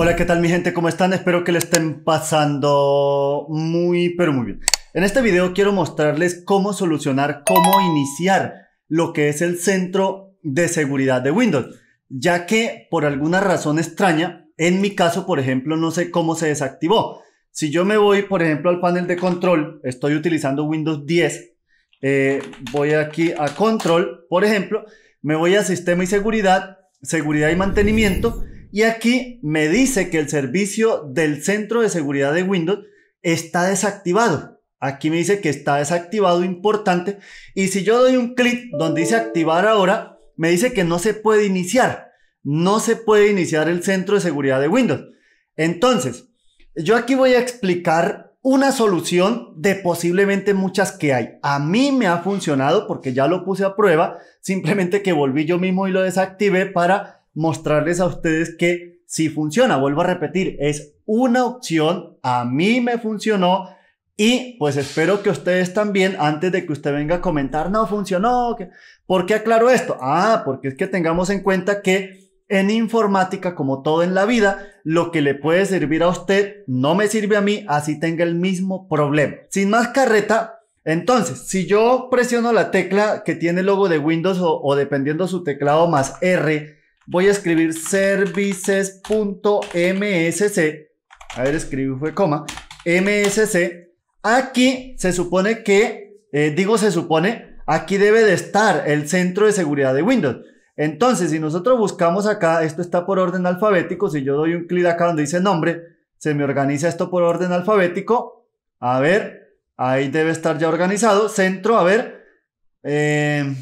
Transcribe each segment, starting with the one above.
Hola, ¿qué tal mi gente? ¿Cómo están? Espero que le estén pasando muy, pero muy bien. En este video quiero mostrarles cómo solucionar, cómo iniciar lo que es el centro de seguridad de Windows, ya que por alguna razón extraña, en mi caso, por ejemplo, no sé cómo se desactivó. Si yo me voy, por ejemplo, al panel de control, estoy utilizando Windows 10, eh, voy aquí a control, por ejemplo, me voy a sistema y seguridad, seguridad y mantenimiento, y aquí me dice que el servicio del centro de seguridad de Windows está desactivado. Aquí me dice que está desactivado, importante. Y si yo doy un clic donde dice activar ahora, me dice que no se puede iniciar. No se puede iniciar el centro de seguridad de Windows. Entonces, yo aquí voy a explicar una solución de posiblemente muchas que hay. A mí me ha funcionado porque ya lo puse a prueba, simplemente que volví yo mismo y lo desactivé para mostrarles a ustedes que si funciona, vuelvo a repetir, es una opción, a mí me funcionó y pues espero que ustedes también, antes de que usted venga a comentar, no funcionó, ¿por qué aclaro esto? Ah, porque es que tengamos en cuenta que en informática, como todo en la vida, lo que le puede servir a usted no me sirve a mí, así tenga el mismo problema. Sin más carreta, entonces, si yo presiono la tecla que tiene el logo de Windows o, dependiendo su teclado más R voy a escribir services.msc. A ver, escribí fue coma. MSC. Aquí se supone que, eh, digo se supone, aquí debe de estar el centro de seguridad de Windows. Entonces, si nosotros buscamos acá, esto está por orden alfabético. Si yo doy un clic acá donde dice nombre, se me organiza esto por orden alfabético. A ver, ahí debe estar ya organizado. Centro, a ver. Eh,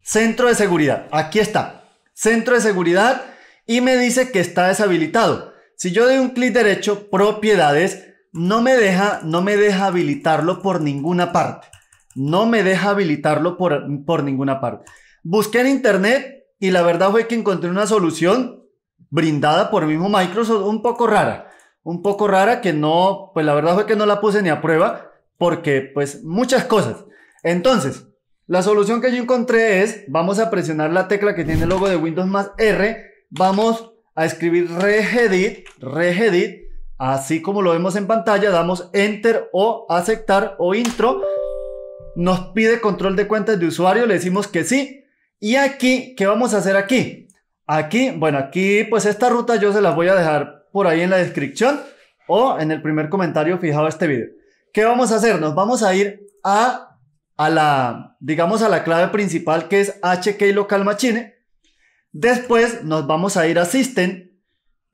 centro de seguridad. Aquí está centro de seguridad y me dice que está deshabilitado. Si yo doy un clic derecho, propiedades, no me deja, no me deja habilitarlo por ninguna parte. No me deja habilitarlo por, por ninguna parte. Busqué en internet y la verdad fue que encontré una solución brindada por mismo Microsoft un poco rara. Un poco rara que no, pues la verdad fue que no la puse ni a prueba porque pues muchas cosas. Entonces, la solución que yo encontré es, vamos a presionar la tecla que tiene el logo de Windows más R, vamos a escribir regedit, regedit, así como lo vemos en pantalla, damos enter o aceptar o intro, nos pide control de cuentas de usuario, le decimos que sí, y aquí, ¿qué vamos a hacer aquí? Aquí, bueno, aquí pues esta ruta yo se las voy a dejar por ahí en la descripción o en el primer comentario fijado a este video. ¿Qué vamos a hacer? Nos vamos a ir a a la, digamos, a la clave principal que es HK local machine. Después nos vamos a ir a system.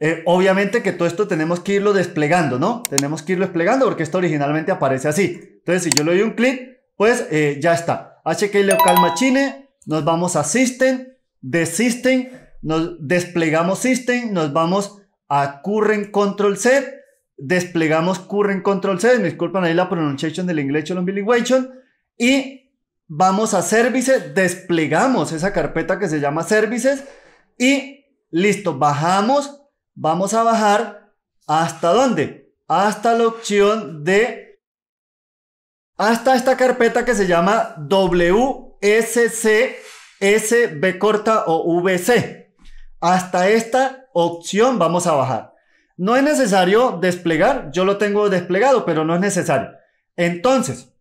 Eh, obviamente que todo esto tenemos que irlo desplegando, ¿no? Tenemos que irlo desplegando porque esto originalmente aparece así. Entonces, si yo le doy un clic, pues eh, ya está. HK local machine, nos vamos a system, de system, nos desplegamos system, nos vamos a current control C, desplegamos current control C. me disculpan ahí la pronunciación del inglés, bilingüation y vamos a services, desplegamos esa carpeta que se llama services y listo, bajamos, vamos a bajar hasta dónde? Hasta la opción de hasta esta carpeta que se llama WSCSB corta o VC. Hasta esta opción vamos a bajar. No es necesario desplegar, yo lo tengo desplegado, pero no es necesario. Entonces,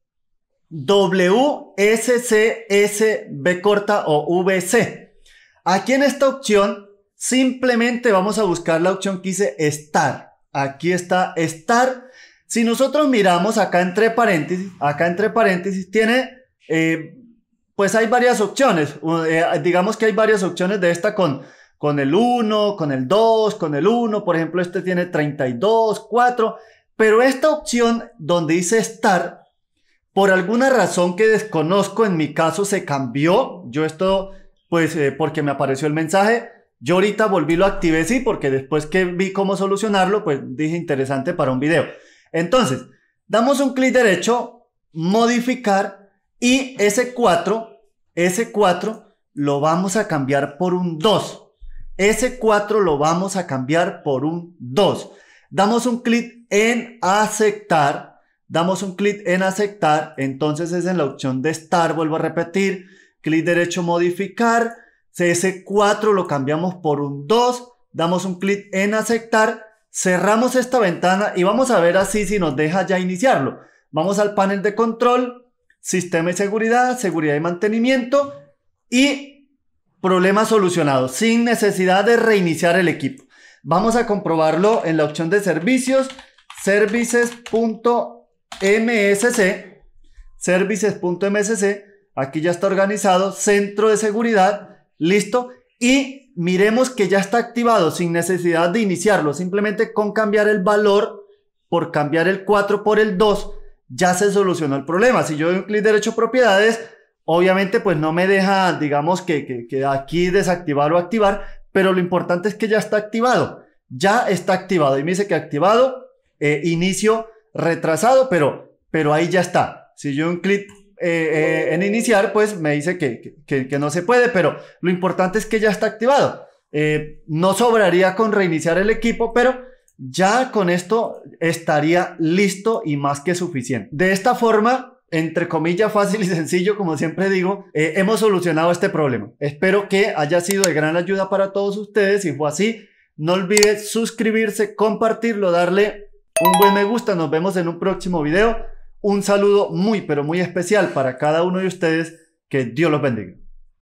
B corta o VC. Aquí en esta opción, simplemente vamos a buscar la opción que dice estar. Aquí está estar. Si nosotros miramos acá entre paréntesis, acá entre paréntesis tiene, eh, pues hay varias opciones. Eh, digamos que hay varias opciones de esta con, con el 1, con el 2, con el 1. Por ejemplo, este tiene 32, 4. Pero esta opción donde dice estar por alguna razón que desconozco, en mi caso se cambió. Yo esto, pues eh, porque me apareció el mensaje, yo ahorita volví, lo activé, sí, porque después que vi cómo solucionarlo, pues dije interesante para un video. Entonces, damos un clic derecho, modificar y ese 4, ese 4 lo vamos a cambiar por un 2. Ese 4 lo vamos a cambiar por un 2. Damos un clic en aceptar Damos un clic en aceptar, entonces es en la opción de estar, vuelvo a repetir, clic derecho modificar, CS4 lo cambiamos por un 2, damos un clic en aceptar, cerramos esta ventana y vamos a ver así si nos deja ya iniciarlo. Vamos al panel de control, sistema y seguridad, seguridad y mantenimiento y problema solucionado sin necesidad de reiniciar el equipo. Vamos a comprobarlo en la opción de servicios, services.com MSC, services.msc, aquí ya está organizado, centro de seguridad, listo, y miremos que ya está activado sin necesidad de iniciarlo, simplemente con cambiar el valor por cambiar el 4 por el 2, ya se solucionó el problema. Si yo doy un clic derecho propiedades, obviamente pues no me deja, digamos que, aquí desactivar o activar, pero lo importante es que ya está activado, ya está activado y me dice que activado, eh, inicio retrasado, pero, pero ahí ya está. Si yo un clic eh, eh, oh. en iniciar, pues me dice que, que, no se puede, pero lo importante es que ya está activado. Eh, no sobraría con reiniciar el equipo, pero ya con esto estaría listo y más que suficiente. De esta forma, entre comillas, fácil y sencillo, como siempre digo, hemos solucionado este problema. Espero que haya sido de gran ayuda para todos ustedes. Si fue así, no olvides suscribirse, compartirlo, darle un buen me gusta. Nos vemos en un próximo video. Un saludo muy, pero muy especial para cada uno de ustedes. Que Dios los bendiga.